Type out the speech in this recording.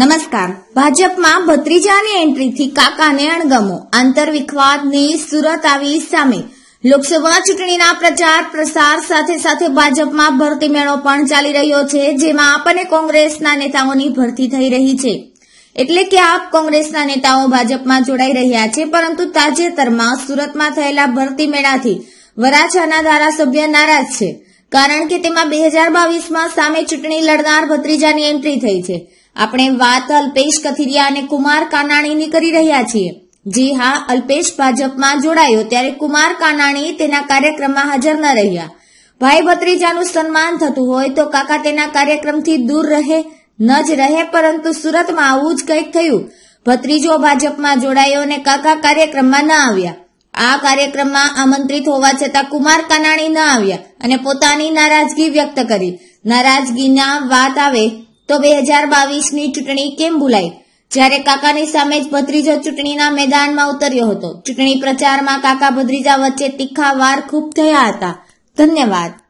નમસ્કાર ભાજપમાં ભત્રીજાની એન્ટ્રીથી કાકાને અણગમો આંતરવિખવાદની સુરત આવી સામે લોકસભા ચૂંટણીના પ્રચાર પ્રસાર સાથે સાથે ભાજપમાં ભરતી મેળો પણ ચાલી રહ્યો છે જેમાં આપ અને કોંગ્રેસના નેતાઓની ભરતી થઈ રહી છે એટલે કે આપ કોંગ્રેસના નેતાઓ ભાજપમાં જોડાઈ રહ્યા છે પરંતુ તાજેતરમાં સુરતમાં થયેલા ભરતી મેળાથી વરાછાના ધારાસભ્ય નારાજ છે કારણ કે તેમાં બે હજાર બાવીસમાં સામે ચૂંટણી લડનાર ભત્રીજાની એન્ટ્રી થઈ છે આપણે વાત અલ્પેશ કથિરિયા અને કુમાર કાનાણીની કરી રહ્યા છીએ જી હા અલ્પેશ ભાજપમાં જોડાયો ત્યારે કુમાર કાનાણી તેના કાર્યક્રમમાં હાજર ન રહ્યા ભાઈ ભત્રીજાનું સન્માન થતું હોય તો કાકા તેના કાર્યક્રમથી દૂર રહે ન જ રહે પરંતુ સુરતમાં આવું જ કંઈક થયું ભત્રીજો ભાજપમાં જોડાયો અને કાકા કાર્યક્રમમાં ન આવ્યા આ કાર્યક્રમમાં આમંત્રિત હોવા છતાં કુમાર કાનાણી ન આવ્યા અને પોતાની નારાજગી વ્યક્ત કરી નારાજગીના વાત આવે તો બે હજાર બાવીસની ચૂંટણી કેમ ભૂલાઈ જ્યારે કાકાની સામે જ ભત્રીજો ચૂંટણીના મેદાનમાં ઉતર્યો હતો ચૂંટણી પ્રચારમાં કાકા ભત્રીજા વચ્ચે તીખા વાર ખૂબ થયા હતા ધન્યવાદ